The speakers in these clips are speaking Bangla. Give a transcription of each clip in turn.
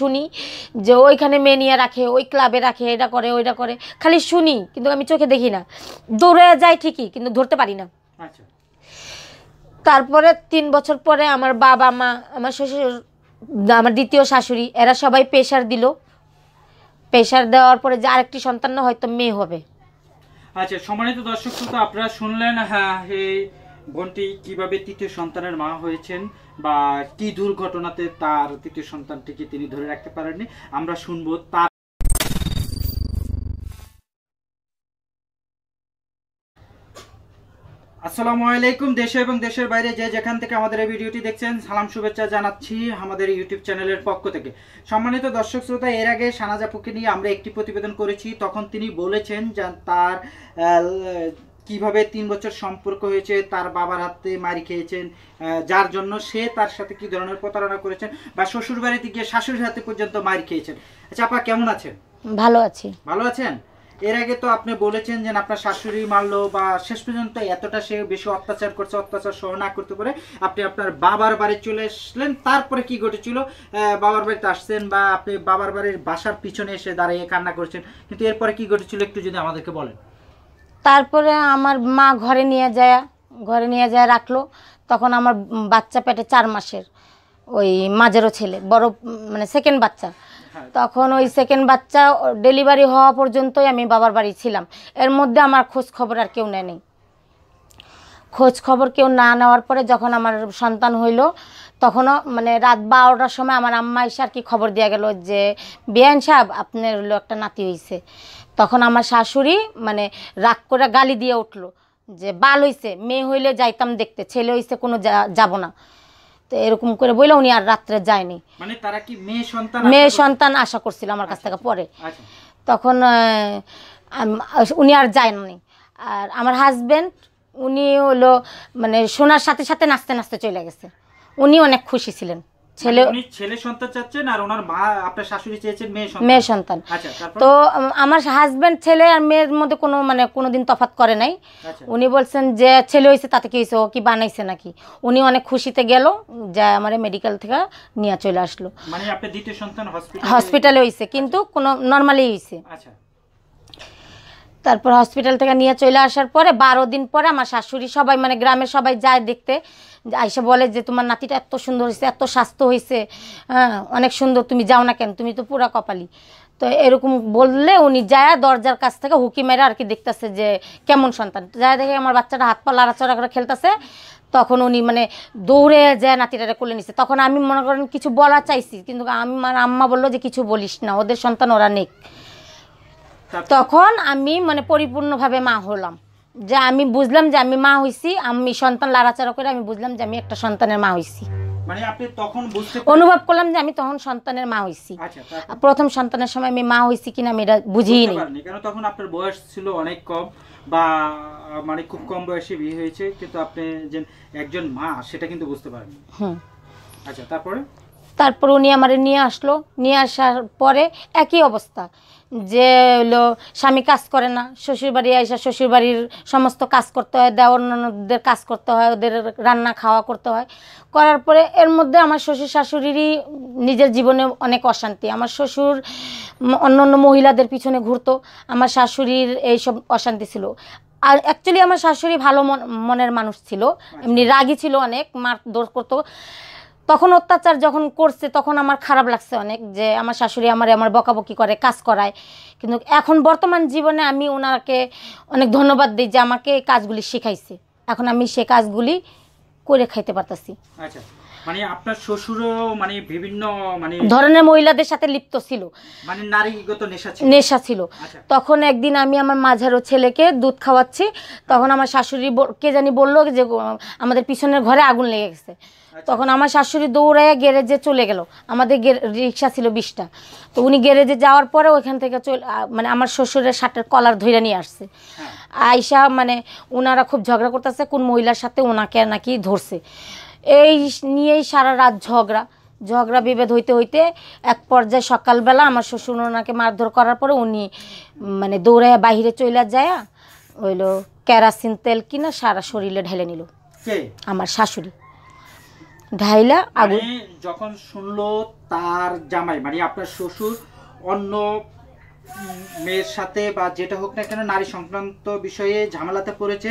শুনি যে ওইখানে মেনিয়া রাখে ওই ক্লাবে রাখে এটা করে ওইটা করে খালি শুনি কিন্তু আমি চোখে দেখি না দৌড়ে যাই ঠিকই কিন্তু ধরতে পারি না আচ্ছা। তারপরে তিন বছর পরে আমার বাবা মা আমার শ্বশুর আমার দ্বিতীয় শাশুড়ি এরা সবাই প্রেশার দিল প্রেশার দেওয়ার পরে যে আরেকটি সন্তান হয়তো মেয়ে হবে আচ্ছা সম্মানিত দর্শক আপনারা শুনলেন হ্যাঁ বোনটি কিভাবে তৃতীয় সন্তানের মা হয়েছেন বা কি দুর্ঘটনাতে তার তৃতীয় সন্তানটিকে তিনি ধরে রাখতে পারেননি আমরা শুনব তার আসসালামু আলাইকুম দেশে এবং দেশের বাইরে যে যেখান থেকে আমাদের এই ভিডিওটি দেখছেন সালাম শুভেচ্ছা জানাচ্ছি আমাদের ইউটিউব চ্যানেলের পক্ষ থেকে সম্মানিত দর্শক শ্রোতা এর আগে সানাজাপুকে নিয়ে আমরা একটি প্রতিবেদন করেছি তখন তিনি বলেছেন যে তার কিভাবে তিন বছর সম্পর্ক হয়েছে তার বাবার হাতে মারি খেয়েছেন যার জন্য সে তার সাথে কি ধরনের প্রতারণা করেছেন বা শ্বশুর বাড়িতে গিয়ে শাশুড়ির হাতে পর্যন্ত মারি খেয়েছেন আচ্ছা আপা কেমন আছেন ভালো আছি ভালো আছেন এর আগে তো আপনি বলেছেন যে আপনার শাশুড়ি মারলো বা শেষ পর্যন্ত এতটা সে বেশি অত্যাচার করছে অত্যাচার সহ না করতে পারে আপনি আপনার বাবার বাড়ি চলে আসলেন তারপরে কি ঘটেছিল বাবার বাড়িতে আসছেন বা আপনি বাবার বাড়ির বাসার পিছনে এসে দাঁড়িয়ে কান্না করছেন কিন্তু এরপরে কি ঘটেছিল একটু যদি আমাদেরকে বলেন তারপরে আমার মা ঘরে নিয়ে যায় ঘরে নিয়ে যায় রাখলো তখন আমার বাচ্চা পেটে চার মাসের ওই মাঝেরও ছেলে বড় মানে সেকেন্ড বাচ্চা তখন ওই সেকেন্ড বাচ্চা ডেলিভারি হওয়া পর্যন্তই আমি বাবার বাড়ি ছিলাম এর মধ্যে আমার খোঁজ খবর আর কেউ নেয়নি খোঁজ খবর কেউ না নেওয়ার পরে যখন আমার সন্তান হইল তখনও মানে রাত বারোটার সময় আমার আম্মা এসে আর কি খবর দেওয়া গেল যে বিয়ান সাহেব আপনার হলো একটা নাতি হয়েছে তখন আমার শাশুড়ি মানে রাগ করে গালি দিয়ে উঠলো যে বাল হইছে মেয়ে হইলে যাইতাম দেখতে ছেলে হইছে কোনো যাব না তো এরকম করে বললে উনি আর রাত্রে যায়নি মানে তারা কি মেয়ে সন্তান মেয়ে সন্তান আশা করছিল আমার কাছ আচ্ছা, থেকে আচ্ছা, পরে আচ্ছা। তখন উনি আর যায়নি আর আমার হাজব্যান্ড উনি হলো মানে শোনার সাথে সাথে নাচতে নাচতে চলে গেছে উনি অনেক খুশি ছিলেন মানে ছেলে সন্তান আচ্ছা, তো আমার ছেলে আর মেয়ের মধ্যে কোনো মানে করে নাই আচ্ছা। উনি বলছেন যে ছেলে তাতে কি হয়েছে কি বানাইছে নাকি উনি অনেক খুশিতে গেল যা আমার মেডিকেল থেকে নিয়ে চলে আসলো হসপিটালে মানে হয়েছে কিন্তু কোনো নর্মালি হয়েছে আচ্ছা তারপর হসপিটাল থেকে নিয়ে চলে আসার পরে বারো দিন পরে আমার শাশুড়ি সবাই মানে গ্রামের সবাই যায় দেখতে আইসে বলে যে তোমার নাতিটা এত সুন্দর হয়েছে এত স্বাস্থ্য হয়েছে হ্যাঁ অনেক সুন্দর তুমি যাও না কেন তুমি তো পুরা কপালি তো এরকম বললে উনি যায় দরজার কাছ থেকে হুকি মেরে আর কি দেখতেছে যে কেমন সন্তান যায় দেখে আমার বাচ্চাটা হাত পা চড়া করে খেলতেছে তখন উনি মানে দৌড়ে যায় নাতিটারে কোলে নিছে তখন আমি মনে করেন কিছু বলা চাইছি কিন্তু আমি আম্মা বললো যে কিছু বলিস না ওদের সন্তান ওরা নেই তখন আমি মানে পরিপূর্ণভাবে মা হলাম যে আমি বুঝলাম যে আমি মা হইছি আমি সন্তান লাড়াচাড়া করে আমি বুঝলাম যে আমি একটা সন্তানের মা হইছি মানে অনুভব করলাম যে আমি তখন সন্তানের মা হইছি আচ্ছা, প্রথম সন্তানের সময় আমি মা হইছি কিনা আমি এটা বুঝিনি তখন আপনার বয়স ছিল অনেক কম বা মানে খুব কম বয়সে বিয়ে হয়েছে কিন্তু আপনি যে একজন মা সেটা কিন্তু বুঝতে পারেননি আচ্ছা তারপরে তারপর উনি আমার নিয়ে আসলো নিয়ে আসার পরে একই অবস্থা যে হলো স্বামী কাজ করে না শ্বশুরবাড়ি আইসা শ্বশুরবাড়ির সমস্ত কাজ করতে হয় অন্যান্যদের কাজ করতে হয় ওদের রান্না খাওয়া করতে হয় করার পরে এর মধ্যে আমার শ্বশুর শাশুড়িরই নিজের জীবনে অনেক অশান্তি আমার শ্বশুর অন্য অন্য মহিলাদের পিছনে ঘুরতো আমার শাশুড়ির এইসব অশান্তি ছিল আর অ্যাকচুয়ালি আমার শাশুড়ি ভালো মনের মানুষ ছিল আচ্ছা। এমনি রাগি ছিল অনেক মার দোষ করতো তখন অত্যাচার যখন করছে তখন আমার খারাপ লাগছে অনেক যে আমার শাশুড়ি আমার আমার বকাবকি করে কাজ করায় কিন্তু এখন বর্তমান জীবনে আমি ওনাকে অনেক ধন্যবাদ দিই যে আমাকে কাজগুলি শেখাইছে এখন আমি সে কাজগুলি করে খাইতে পারতাছি আচ্ছা, মানে আপনার শ্বশুরও মানে বিভিন্ন মানে ধরনের মহিলাদের সাথে লিপ্ত ছিল মানে নারীগত নেশা ছিল নেশা ছিল আচ্ছা। তখন একদিন আমি আমার মাঝারো ছেলেকে দুধ খাওয়াচ্ছি তখন আমার শাশুড়ি কে জানি বললো যে আমাদের পিছনের ঘরে আগুন লেগে গেছে আচ্ছা। তখন আমার শাশুড়ি দৌড়াইয়া গ্যারেজে চলে গেল আমাদের রিক্সা ছিল বিশটা তো উনি গ্যারেজে যাওয়ার পরে ওইখান থেকে চলে মানে আমার শ্বশুরের শার্টের কলার ধরে নিয়ে আসছে হ্যাঁ। আইসা মানে ওনারা খুব ঝগড়া করতেছে কোন মহিলার সাথে ওনাকে নাকি ধরছে এই নিয়েই সারা রাত ঝগড়া ঝগড়া বিভেদ হইতে হইতে এক পর্যায়ে সকালবেলা আমার শ্বশুর ওনাকে মারধর করার পরে উনি মানে দৌড়াইয়া বাহিরে চলে যায় হইলো কেরাসিন তেল কিনা সারা শরীরে ঢেলে নিল আমার শাশুড়ি ঢাইলা মানে আগুন যখন শুনলো তার জামাই মানে আপনার শ্বশুর অন্য মেয়ের সাথে বা যেটা হোক না কেন নারী সংক্রান্ত বিষয়ে ঝামেলাতে পড়েছে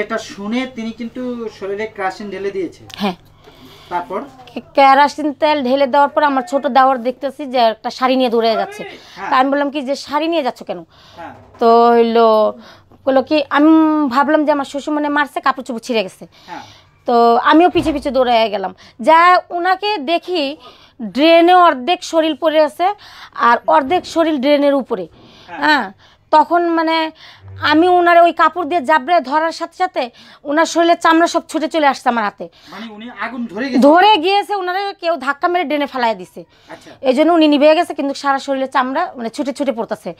এটা শুনে তিনি কিন্তু শরীরে ক্রাসিন ঢেলে দিয়েছে হ্যাঁ তারপর কেরাসিন তেল ঢেলে দেওয়ার পর আমার ছোট দেওয়ার দেখতেছি যে একটা শাড়ি নিয়ে দৌড়ে যাচ্ছে হ্যাঁ। তা আমি বললাম কি যে শাড়ি নিয়ে যাচ্ছ কেন হ্যাঁ। তো হইলো বললো কি আমি ভাবলাম যে আমার শ্বশুর মনে মারছে কাপড় চুপড় ছিঁড়ে গেছে হ্যাঁ। তো আমিও পিছিয়ে পিছিয়ে দৌড়াইয়া গেলাম যা ওনাকে দেখি ড্রেনে অর্ধেক শরীর পড়ে আছে আর অর্ধেক শরীর ড্রেনের উপরে হ্যাঁ।, হ্যাঁ তখন মানে আমি ওনার ওই কাপড় দিয়ে জাবড়ে ধরার সাথে সাথে ওনার শরীরের চামড়া সব ছুটে চলে আসছে আমার হাতে মানে ধরে গিয়েছে ওনারা কেউ ধাক্কা মেরে ডেনে ফেলাই দিছে আচ্ছা। এই জন্য উনি নিভে গেছে কিন্তু সারা শরীরে চামড়া মানে ছুটে ছুটে পড়তেছে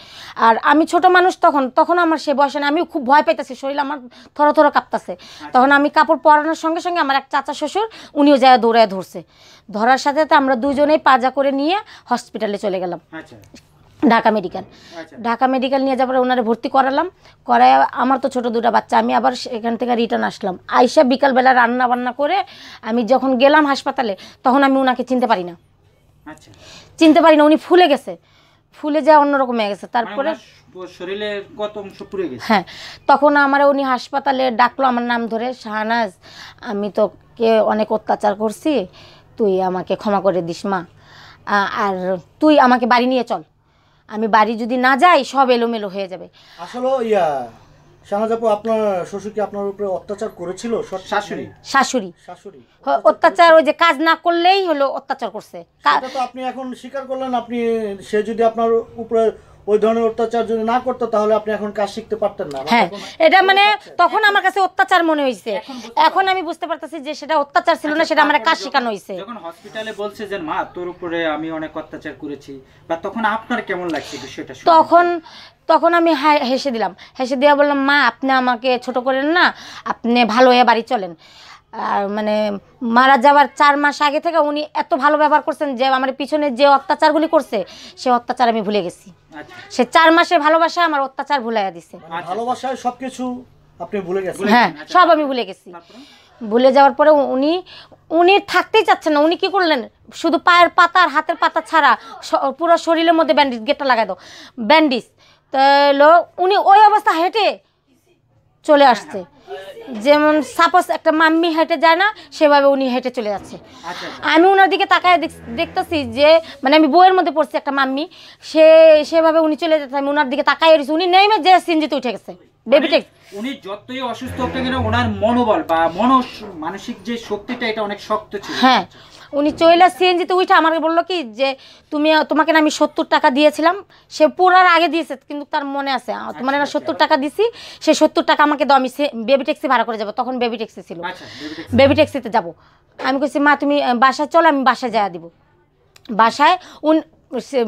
আর আমি ছোট মানুষ তখন তখন আমার সে বয়সে আমিও খুব ভয় পাইতেছি শরীর আমার থরো থরো কাঁপতেছে আচ্ছা। তখন আমি কাপড় পরানোর সঙ্গে সঙ্গে আমার এক চাচা শ্বশুর উনিও যায় দৌড়ায় ধরছে ধরার সাথে সাথে আমরা দুজনেই পাজা করে নিয়ে হসপিটালে চলে গেলাম আচ্ছা। ঢাকা মেডিকেল আচ্ছা। ঢাকা মেডিকেল নিয়ে যাবার ওনারে ভর্তি করালাম করায় আমার তো ছোট দুটা বাচ্চা আমি আবার এখান থেকে রিটার্ন আসলাম আইসা বিকালবেলা রান্না বান্না করে আমি যখন গেলাম হাসপাতালে তখন আমি ওনাকে চিনতে পারি না আচ্ছা। চিনতে পারি না উনি ফুলে গেছে ফুলে যায় অন্যরকম হয়ে গেছে মানে তারপরে হ্যাঁ তখন আমার উনি হাসপাতালে ডাকলো আমার নাম ধরে শাহনাজ আমি তো কে অনেক অত্যাচার করছি তুই আমাকে ক্ষমা করে দিস মা আর তুই আমাকে বাড়ি নিয়ে চল আমি বাড়ি যদি না যাই সব এলোমেলো হয়ে যাবে আসলে ইয়া শাহজাপু আপনার শ্বশুর কি আপনার উপরে অত্যাচার করেছিল শাশুড়ি শাশুড়ি শাশুড়ি অত্যাচার ওই যে কাজ না করলেই হলো অত্যাচার করছে সেটা তো আপনি এখন স্বীকার করলেন আপনি সে যদি আপনার উপরে ওই ধরনের অত্যাচার যদি না করতো তাহলে আপনি এখন কাজ শিখতে পারতেন না হ্যাঁ এটা মানে তখন আমার কাছে অত্যাচার মনে হয়েছে এখন আমি বুঝতে পারতেছি যে সেটা অত্যাচার ছিল না আচ্ছা, সেটা আমার কাজ শেখানো হয়েছে যখন হসপিটালে বলছে যে মা তোর উপরে আমি অনেক অত্যাচার করেছি বা তখন আপনার কেমন লাগছে বিষয়টা তখন তখন আমি হেসে দিলাম হেসে দিয়ে বললাম মা আপনি আমাকে ছোট করেন না আপনি ভালো হয়ে বাড়ি চলেন আর মানে মারা যাওয়ার চার মাস আগে থেকে উনি এত ভালো ব্যবহার করছেন যে আমার পিছনে যে অত্যাচারগুলি করছে সে অত্যাচার আমি ভুলে গেছি আচ্ছা। সে চার মাসে ভালোবাসা আমার অত্যাচার ভুলাইয়া দিছে মানে ভালোবাসায় সবকিছু আপনি ভুলে গেছেন হ্যাঁ সব আমি ভুলে গেছি ভুলে যাওয়ার পরে উনি উনি থাকতেই চাচ্ছেন না উনি কি করলেন শুধু পায়ের পাতা আর হাতের পাতা ছাড়া পুরো শরীরের মধ্যে ব্যান্ডেজ গেটটা লাগাই দাও ব্যান্ডেজ তো উনি ওই অবস্থা হেঁটে চলে আসছে যেমন সাপোজ একটা মাম্মি হেঁটে যায় না সেভাবে উনি হেঁটে চলে যাচ্ছে আচ্ছা, আচ্ছা। আমি ওনার দিকে তাকায় দেখতেছি যে মানে আমি বইয়ের মধ্যে পড়ছি একটা মাম্মি সে সেভাবে উনি চলে যাচ্ছে আমি ওনার দিকে তাকায় এসেছি উনি নেমে যে সিনজিতে উঠে গেছে বেবিটেক হ্যাঁ উনি সিএনজিতে উঠে আমাকে বললো কি যে তুমি তোমাকে না আমি সত্তর টাকা দিয়েছিলাম সে আগে দিয়েছে কিন্তু তার মনে আছে না আচ্ছা, সত্তর টাকা সে সত্তর টাকা আমাকে দাও আমি বেবি ট্যাক্সি ভাড়া করে যাবো তখন বেবি ট্যাক্সি ছিল বেবি ট্যাক্সিতে যাব আমি কইছি মা তুমি বাসায় চলো আমি বাসায় যাওয়া দিব বাসায় উন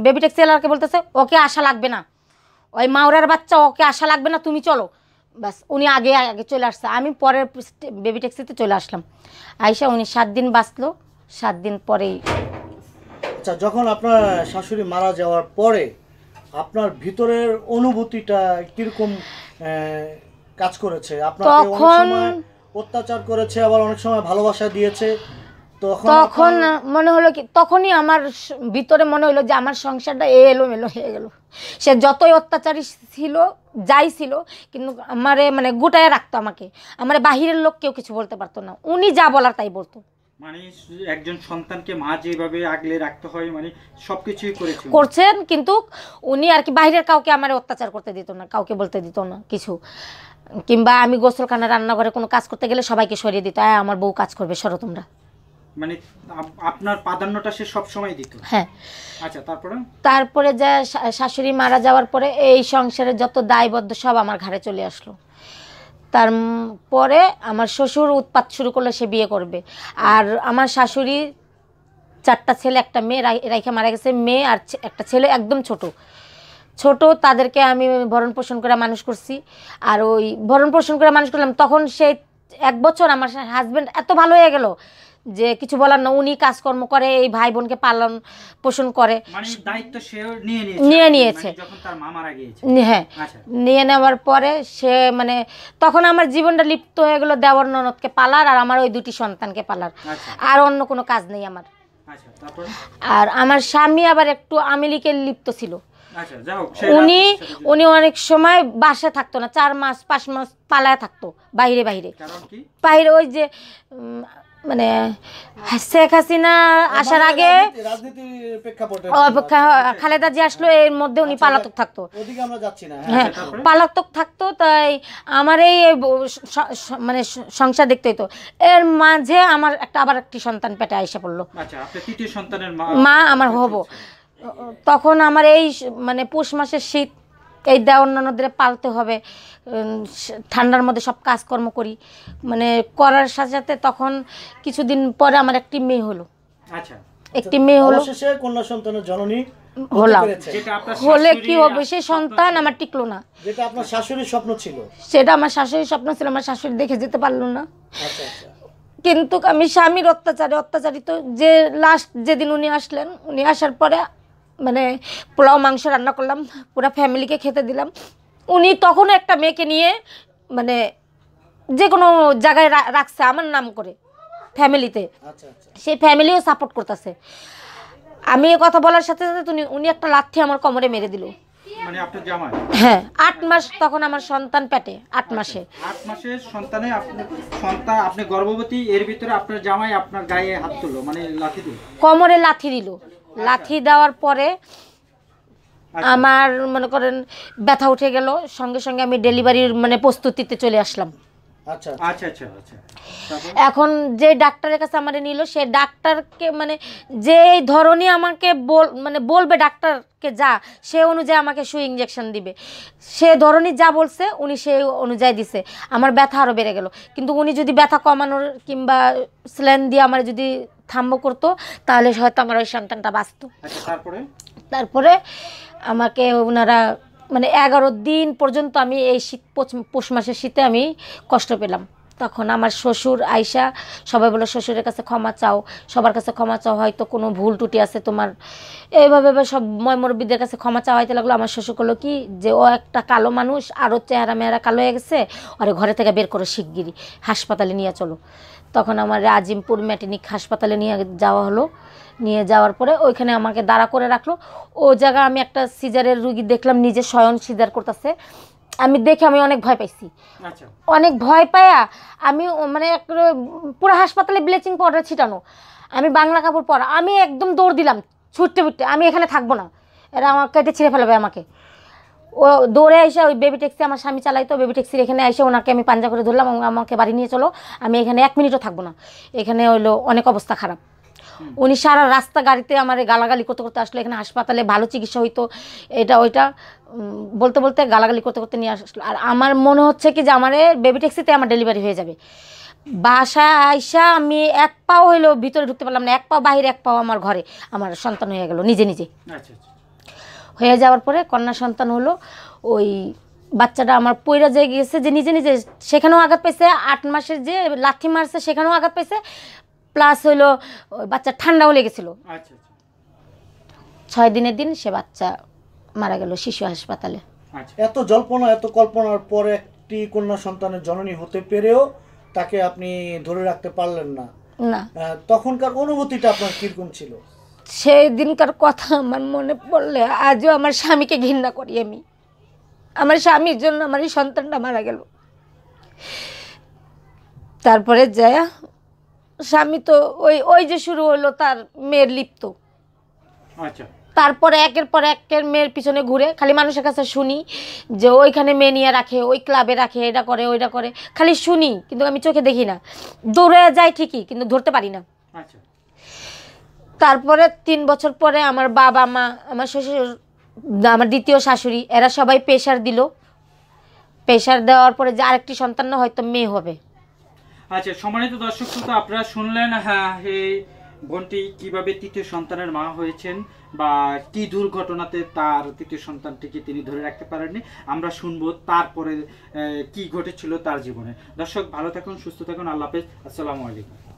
বেবি ট্যাক্সি এলাকাকে বলতেছে ওকে আসা লাগবে না ওই মাওরার বাচ্চা ওকে আসা লাগবে না তুমি চলো ব্যাস উনি আগে আগে চলে আসছে আমি পরের বেবি ট্যাক্সিতে চলে আসলাম আইসা উনি সাত দিন বাঁচলো সাত দিন পরেই আচ্ছা যখন আপনার শাশুড়ি মারা যাওয়ার পরে আপনার ভিতরের অনুভূতিটা কীরকম কাজ করেছে আপনাকে অনেক তখন সময় অত্যাচার করেছে আবার অনেক সময় ভালোবাসা দিয়েছে তখন মনে হলো কি তখনই আমার ভিতরে মনে হলো যে আমার সংসারটা এলো মেলো হয়ে গেল সে যতই অত্যাচারী ছিল যাই ছিল কিন্তু আমারে মানে গোটায় রাখতো আমাকে আমার বাহিরের লোক কেউ কিছু বলতে পারতো না উনি যা বলার তাই বলতো মানে একজন সন্তানকে মা যেভাবে আগলে রাখতে হয় মানে সবকিছুই করেছে করছেন কিন্তু উনি আর কি বাইরের কাউকে আমার অত্যাচার করতে দিত না কাউকে বলতে দিত না কিছু কিংবা আমি গোসলখানা রান্নাঘরে কোনো কাজ করতে গেলে সবাইকে সরিয়ে দিত হ্যাঁ আমার বউ কাজ করবে সরো তোমরা মানে হ্যাঁ আচ্ছা, তারপরে তারপরে যা শাশুড়ি মারা যাওয়ার পরে এই সংসারে যত দায়বদ্ধ সব আমার ঘরে চলে আসলো তারপরে আমার শ্বশুর উৎপাত শুরু করলে সে বিয়ে করবে আর আমার শাশুড়ি চারটা ছেলে একটা মেয়ে রাইখা মারা গেছে মেয়ে আর একটা ছেলে একদম ছোট ছোট তাদেরকে আমি ভরণ পোষণ করে মানুষ করছি আর ওই ভরণ পোষণ করে মানুষ করলাম তখন সেই এক বছর আমার হাজব্যান্ড এত ভালো হয়ে গেল যে কিছু বলার না উনি কাজকর্ম করে এই ভাই বোনকে পালন পোষণ করে মানে নিয়ে নিয়েছে মানে হ্যাঁ আচ্ছা। নিয়ে নেওয়ার পরে সে মানে তখন আমার জীবনটা লিপ্ত হয়ে গেলো দেওয়ার ননদকে পালার আর আমার ওই দুটি সন্তানকে পালার আচ্ছা। আর অন্য কোনো কাজ নেই আমার আচ্ছা, আর আমার স্বামী আবার একটু আমিলিকে লিপ্ত ছিল আচ্ছা, উনি উনি অনেক সময় বাসা থাকতো না চার মাস পাঁচ মাস পালায় থাকতো বাইরে বাইরে বাইরে ওই যে মানে শেখ হাসিনা আসার আগে খালেদা যে আসলো এর মধ্যে উনি আচ্ছা, পালাতক থাকতো হ্যাঁ, হ্যাঁ আচ্ছা, পালাতক থাকতো তাই আমার এই মানে সংসার দেখতে হইতো এর মাঝে আমার একটা আবার একটি সন্তান পেটে এসে পড়লো মা আমার হবো তখন আমার এই মানে পৌষ মাসের শীত এই দেওয়ার অন্যান্যদের পালতে হবে ঠান্ডার মধ্যে সব কাজকর্ম করি মানে করার সাথে সাথে তখন কিছুদিন পরে আমার একটি মেয়ে হলো আচ্ছা। একটি মেয়ে হলো কন্যা সন্তানের জননী হলাম হলে কি হবে সে সন্তান আমার টিকলো না শাশুড়ির সেটা আমার শাশুড়ির স্বপ্ন ছিল আমার শাশুড়ি দেখে যেতে পারলো না আচ্ছা, আচ্ছা। কিন্তু আমি স্বামীর অত্যাচারে অত্যাচারিত যে লাস্ট যেদিন উনি আসলেন উনি আসার পরে মানে পোলাও মাংস রান্না করলাম পুরো ফ্যামিলিকে খেতে দিলাম উনি তখনও একটা মেয়েকে নিয়ে মানে যে কোনো জায়গায় রাখছে আমার নাম করে ফ্যামিলিতে আচ্ছা, আচ্ছা। সেই ফ্যামিলিও সাপোর্ট করতেছে আমি এ কথা বলার সাথে সাথে উনি একটা লাঠি আমার কোমরে মেরে দিল মানে হ্যাঁ আট মাস তখন আমার সন্তান পেটে আট আচ্ছা, মাসে সন্তানে সন্তান আপনি গর্ভবতী এর ভিতরে আপনার জামাই আপনার গায়ে হাত মানে লাথি দিল কোমরে লাথি দিল আচ্ছা। লাথি দেওয়ার পরে আচ্ছা। আমার মনে করেন ব্যথা উঠে গেল সঙ্গে সঙ্গে আমি ডেলিভারির মানে প্রস্তুতিতে চলে আসলাম আচ্ছা, আচ্ছা। আচ্ছা, এখন যে ডাক্তারের কাছে আমার নিল সে ডাক্তারকে মানে যে ধরনই আমাকে বল মানে বলবে ডাক্তারকে যা সে অনুযায়ী আমাকে সুই ইঞ্জেকশন দিবে সে ধরনই যা বলছে উনি সে অনুযায়ী দিছে আমার ব্যথা আরও বেড়ে গেল কিন্তু উনি যদি ব্যথা কমানোর কিংবা স্ল্যান দিয়ে আমার যদি থাম্ব করতো তাহলে হয়তো আমার ওই সন্তানটা বাঁচত তারপরে আমাকে ওনারা মানে এগারো দিন পর্যন্ত আমি এই শীত পৌষ মাসের শীতে আমি কষ্ট পেলাম তখন আমার শ্বশুর আয়সা সবাই বলে শ্বশুরের কাছে ক্ষমা চাও সবার কাছে ক্ষমা চাও হয়তো কোনো ভুল টুটি আছে তোমার এইভাবে সব ময়মরবিদের কাছে ক্ষমা হয়তে লাগলো আমার শ্বশুর করলো কি যে ও একটা কালো মানুষ আরও চেহারা মেয়েরা কালো হয়ে গেছে আরে ঘরে থেকে বের করো শিগগিরি হাসপাতালে নিয়ে চলো তখন আমার আজিমপুর ম্যাটিনিক হাসপাতালে নিয়ে যাওয়া হলো নিয়ে যাওয়ার পরে ওইখানে আমাকে দাঁড়া করে রাখলো ও জায়গা আমি একটা সিজারের রুগী দেখলাম নিজে স্বয়ং সিজার করতেছে আমি দেখে আমি অনেক ভয় পাইছি আচ্ছা। অনেক ভয় পায়া আমি মানে পুরো হাসপাতালে ব্লিচিং পাউডার ছিটানো আমি বাংলা কাপড় পরা আমি একদম দৌড় দিলাম ছুটতে ফুটতে আমি এখানে থাকবো না এরা আমার কেটে ছিঁড়ে ফেলবে আমাকে ও দৌড়ে এসে ওই বেবি ট্যাক্সি আমার স্বামী চালাইতো বেবি ট্যাক্সির এখানে এসে ওনাকে আমি পাঞ্জা করে ধরলাম আমাকে বাড়ি নিয়ে চলো আমি এখানে এক মিনিটও থাকবো না এখানে হইলো অনেক অবস্থা খারাপ উনি সারা রাস্তা গাড়িতে আমার গালাগালি করতে করতে আসলো এখানে হাসপাতালে ভালো চিকিৎসা হইতো এটা ওইটা বলতে বলতে গালাগালি করতে করতে নিয়ে আসলো আর আমার মনে হচ্ছে কি যে আমার বেবি ট্যাক্সিতে আমার ডেলিভারি হয়ে যাবে বাসা আইসা আমি এক পাও হইলেও ভিতরে ঢুকতে পারলাম না এক পাও বাহির এক পাও আমার ঘরে আমার সন্তান হয়ে গেল নিজে নিজে আচ্ছা, আচ্ছা। হয়ে যাওয়ার পরে কন্যা সন্তান হলো ওই বাচ্চাটা আমার পইরা যে গিয়েছে যে নিজে নিজে সেখানেও আঘাত পেয়েছে আট মাসের যে লাঠি মারছে সেখানেও আঘাত পেয়েছে প্লাস হলো বাচ্চা ঠান্ডাও লেগেছিল আচ্ছা, আচ্ছা। ছয় দিনের দিন সে বাচ্চা মারা গেল শিশু হাসপাতালে আচ্ছা। এত জল্পনা এত কল্পনার পরে একটি কন্যা সন্তানের জননী হতে পেরেও তাকে আপনি ধরে রাখতে পারলেন না না তখনকার অনুভূতিটা আপনার কিরকম ছিল সেই দিনকার কথা আমার মনে পড়লে আজও আমার স্বামীকে ঘৃণা করি আমি আমার স্বামীর জন্য আমার এই সন্তানটা মারা গেল তারপরে যায় স্বামী তো ওই ওই যে শুরু হলো তার মেয়ের লিপ্ত আচ্ছা। তারপরে একের পর একের মেয়ের পিছনে ঘুরে খালি মানুষের কাছে শুনি যে ওইখানে মেয়ে নিয়ে রাখে ওই ক্লাবে রাখে এটা করে ওইটা করে খালি শুনি কিন্তু আমি চোখে দেখি না দৌড়ে যাই ঠিকই কিন্তু ধরতে পারি না আচ্ছা। তারপরে তিন বছর পরে আমার বাবা মা আমার শ্বশুর আমার দ্বিতীয় শাশুড়ি এরা সবাই প্রেশার দিল প্রেশার দেওয়ার পরে যে আরেকটি সন্তান হয়তো মেয়ে হবে আচ্ছা সম্মানিত দর্শক শ্রোতা আপনারা শুনলেন হ্যাঁ হে বোনটি কিভাবে তৃতীয় সন্তানের মা হয়েছেন বা কি দুর্ঘটনাতে তার তৃতীয় সন্তানটিকে তিনি ধরে রাখতে পারেননি আমরা শুনবো তারপরে কি ঘটেছিল তার জীবনে দর্শক ভালো থাকুন সুস্থ থাকুন আল্লাহ হাফেজ আসসালামু আলাইকুম